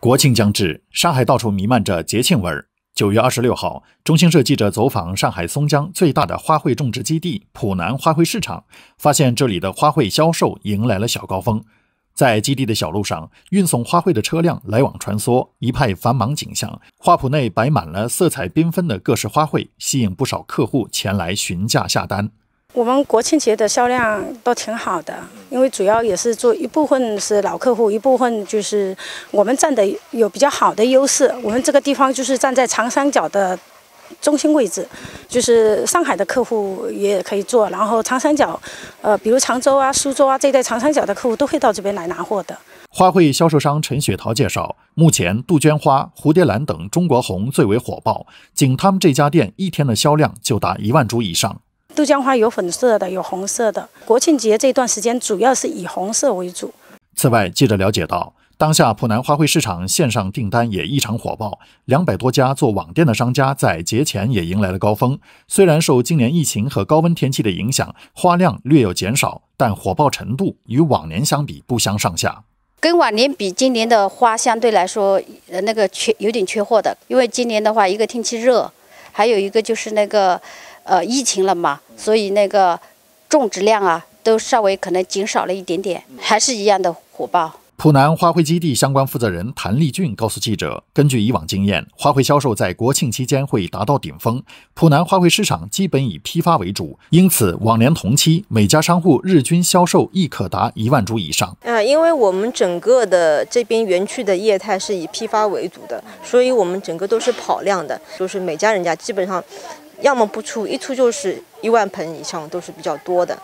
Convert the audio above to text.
国庆将至，上海到处弥漫着节庆味儿。九月二十六号，中新社记者走访上海松江最大的花卉种植基地——浦南花卉市场，发现这里的花卉销售迎来了小高峰。在基地的小路上，运送花卉的车辆来往穿梭，一派繁忙景象。花圃内摆满了色彩缤纷的各式花卉，吸引不少客户前来询价下单。我们国庆节的销量都挺好的，因为主要也是做一部分是老客户，一部分就是我们占的有比较好的优势。我们这个地方就是站在长三角的中心位置，就是上海的客户也可以做，然后长三角，呃，比如常州啊、苏州啊这一带长三角的客户都会到这边来拿货的。花卉销售商陈雪桃介绍，目前杜鹃花、蝴蝶兰等中国红最为火爆，仅他们这家店一天的销量就达一万株以上。杜鹃花有粉色的，有红色的。国庆节这段时间主要是以红色为主。此外，记者了解到，当下普南花卉市场线上订单也异常火爆，两百多家做网店的商家在节前也迎来了高峰。虽然受今年疫情和高温天气的影响，花量略有减少，但火爆程度与往年相比不相上下。跟往年比，今年的花相对来说，呃，那个缺有点缺货的，因为今年的话，一个天气热，还有一个就是那个。呃，疫情了嘛，所以那个种植量啊，都稍微可能减少了一点点，还是一样的火爆。浦南花卉基地相关负责人谭立俊告诉记者：“根据以往经验，花卉销售在国庆期间会达到顶峰。浦南花卉市场基本以批发为主，因此往年同期每家商户日均销售亦可达一万株以上。”嗯，因为我们整个的这边园区的业态是以批发为主的，所以我们整个都是跑量的，就是每家人家基本上。要么不出，一出就是一万盆以上，都是比较多的。